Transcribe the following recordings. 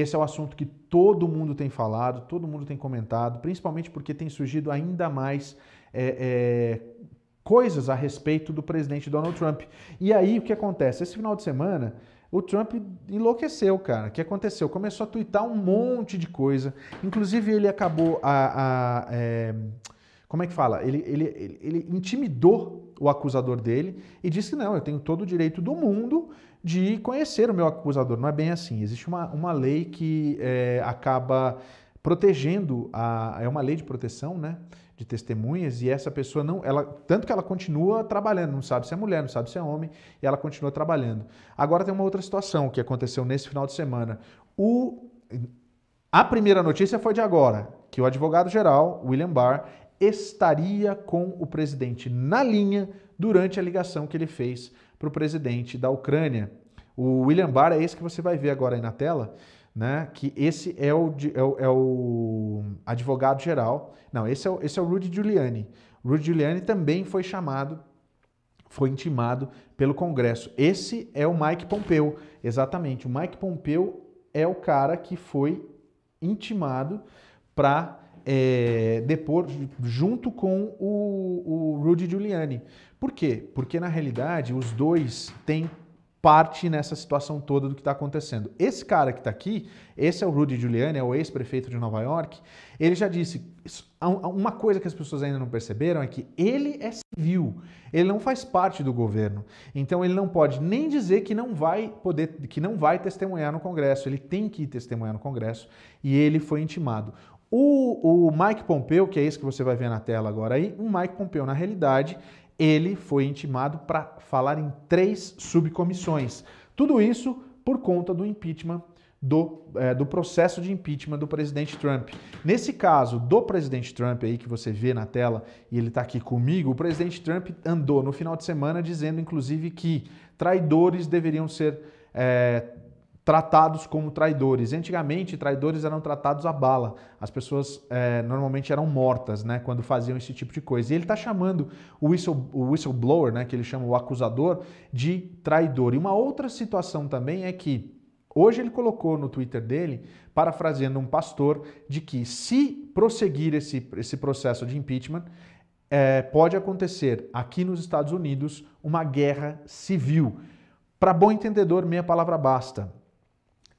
Esse é o assunto que todo mundo tem falado, todo mundo tem comentado, principalmente porque tem surgido ainda mais é, é, coisas a respeito do presidente Donald Trump. E aí o que acontece? Esse final de semana. O Trump enlouqueceu, cara. O que aconteceu? Começou a twittar um monte de coisa. Inclusive, ele acabou a. a é, como é que fala? Ele, ele, ele, ele intimidou o acusador dele, e disse não, eu tenho todo o direito do mundo de conhecer o meu acusador. Não é bem assim. Existe uma, uma lei que é, acaba protegendo a, é uma lei de proteção, né, de testemunhas e essa pessoa não, ela tanto que ela continua trabalhando, não sabe se é mulher, não sabe se é homem e ela continua trabalhando. Agora tem uma outra situação que aconteceu nesse final de semana. O a primeira notícia foi de agora, que o advogado geral William Barr estaria com o presidente na linha durante a ligação que ele fez para o presidente da Ucrânia. O William Barr é esse que você vai ver agora aí na tela, né? Que esse é o, é o, é o advogado-geral. Não, esse é o, esse é o Rudy Giuliani. Rudy Giuliani também foi chamado, foi intimado pelo Congresso. Esse é o Mike Pompeu, exatamente. O Mike Pompeu é o cara que foi intimado para é, depor junto com o, o Rudy Giuliani. Por quê? Porque, na realidade, os dois têm parte nessa situação toda do que está acontecendo. Esse cara que está aqui, esse é o Rudy Giuliani, é o ex-prefeito de Nova York, ele já disse, uma coisa que as pessoas ainda não perceberam é que ele é civil, ele não faz parte do governo, então ele não pode nem dizer que não vai poder, que não vai testemunhar no Congresso, ele tem que ir testemunhar no Congresso e ele foi intimado. O, o Mike Pompeu, que é esse que você vai ver na tela agora aí, o Mike Pompeu, na realidade, ele foi intimado para falar em três subcomissões. Tudo isso por conta do impeachment do, é, do processo de impeachment do presidente Trump. Nesse caso do presidente Trump aí que você vê na tela e ele está aqui comigo, o presidente Trump andou no final de semana dizendo, inclusive, que traidores deveriam ser é, tratados como traidores. Antigamente, traidores eram tratados à bala. As pessoas é, normalmente eram mortas né, quando faziam esse tipo de coisa. E ele está chamando o, whistle, o whistleblower, né, que ele chama o acusador, de traidor. E uma outra situação também é que Hoje ele colocou no Twitter dele, parafraseando um pastor, de que se prosseguir esse, esse processo de impeachment, é, pode acontecer aqui nos Estados Unidos uma guerra civil. Para bom entendedor, meia palavra basta.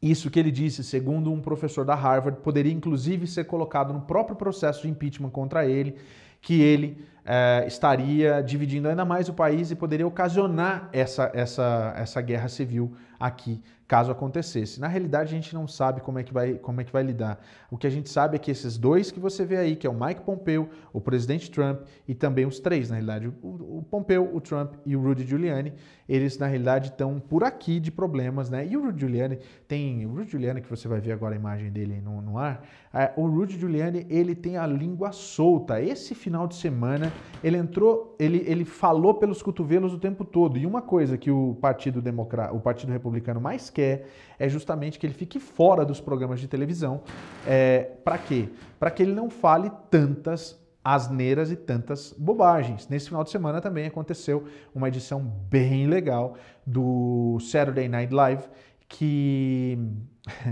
Isso que ele disse, segundo um professor da Harvard, poderia inclusive ser colocado no próprio processo de impeachment contra ele que ele eh, estaria dividindo ainda mais o país e poderia ocasionar essa, essa, essa guerra civil aqui, caso acontecesse. Na realidade, a gente não sabe como é, que vai, como é que vai lidar. O que a gente sabe é que esses dois que você vê aí, que é o Mike Pompeo, o presidente Trump e também os três, na realidade, o, o Pompeo, o Trump e o Rudy Giuliani, eles na realidade estão por aqui de problemas, né? E o Rudy Giuliani tem. O Rudy Giuliani, que você vai ver agora a imagem dele no, no ar, é, o Rudy Giuliani, ele tem a língua solta. Esse final de semana. Ele entrou, ele, ele falou pelos cotovelos o tempo todo. E uma coisa que o Partido Democrata, o Partido Republicano mais quer é justamente que ele fique fora dos programas de televisão. É, Para quê? Para que ele não fale tantas asneiras e tantas bobagens. Nesse final de semana também aconteceu uma edição bem legal do Saturday Night Live que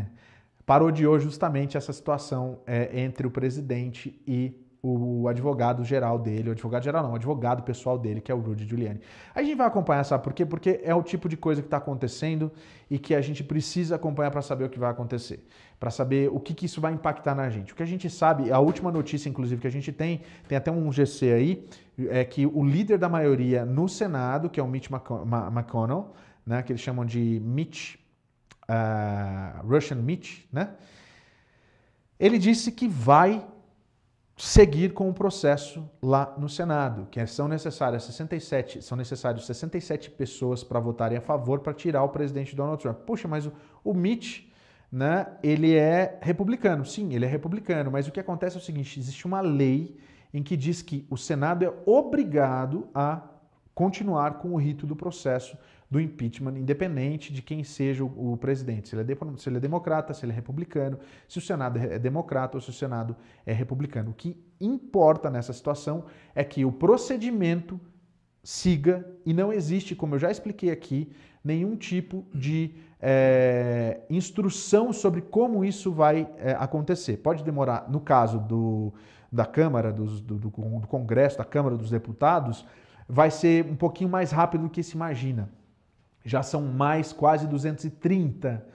parodiou justamente essa situação é, entre o presidente e o advogado geral dele, o advogado geral não, o advogado pessoal dele, que é o Rudy Giuliani. A gente vai acompanhar, sabe por quê? Porque é o tipo de coisa que está acontecendo e que a gente precisa acompanhar para saber o que vai acontecer, para saber o que, que, isso vai impactar na gente. O que a gente sabe, a última notícia, inclusive, que a gente tem, tem até um GC aí, é que o líder da maioria no Senado, que é o Mitch McConnell, né, que eles chamam de Mitch, uh, Russian Mitch, né? Ele disse que vai seguir com o processo lá no Senado, que é, são necessárias 67, são necessárias 67 pessoas para votarem a favor para tirar o presidente Donald Trump. Poxa, mas o, o Mitch, né, ele é republicano. Sim, ele é republicano, mas o que acontece é o seguinte, existe uma lei em que diz que o Senado é obrigado a continuar com o rito do processo do impeachment, independente de quem seja o, o presidente, se ele, é se ele, é democrata, se ele é republicano, se o Senado é, é democrata ou se o Senado é republicano. O que importa nessa situação é que o procedimento siga e não existe, como eu já expliquei aqui, nenhum tipo de é, instrução sobre como isso vai é, acontecer. Pode demorar, no caso do, da Câmara, do, do Congresso, da Câmara dos Deputados, vai ser um pouquinho mais rápido do que se imagina. Já são mais quase 230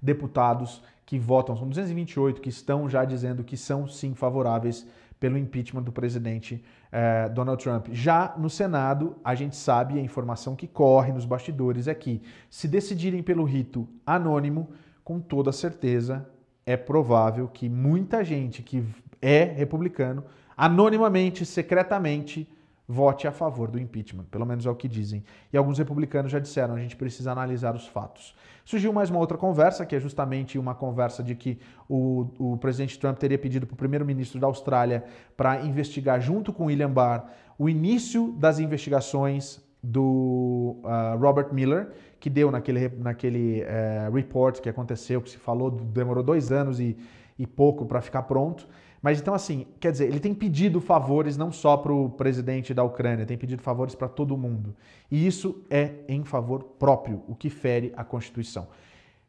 deputados que votam, são 228 que estão já dizendo que são sim favoráveis pelo impeachment do presidente eh, Donald Trump. Já no Senado, a gente sabe a informação que corre nos bastidores é que, se decidirem pelo rito anônimo, com toda certeza é provável que muita gente que é republicano, anonimamente, secretamente, vote a favor do impeachment, pelo menos é o que dizem. E alguns republicanos já disseram, a gente precisa analisar os fatos. Surgiu mais uma outra conversa, que é justamente uma conversa de que o, o presidente Trump teria pedido para o primeiro-ministro da Austrália para investigar, junto com William Barr, o início das investigações do uh, Robert Miller, que deu naquele, naquele uh, report que aconteceu, que se falou, demorou dois anos e, e pouco para ficar pronto. Mas então, assim, quer dizer, ele tem pedido favores não só para o presidente da Ucrânia, tem pedido favores para todo mundo. E isso é em favor próprio, o que fere a Constituição.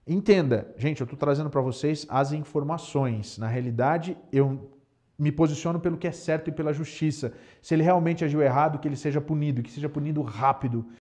Entenda, gente, eu estou trazendo para vocês as informações. Na realidade, eu me posiciono pelo que é certo e pela justiça. Se ele realmente agiu errado, que ele seja punido, que seja punido rápido.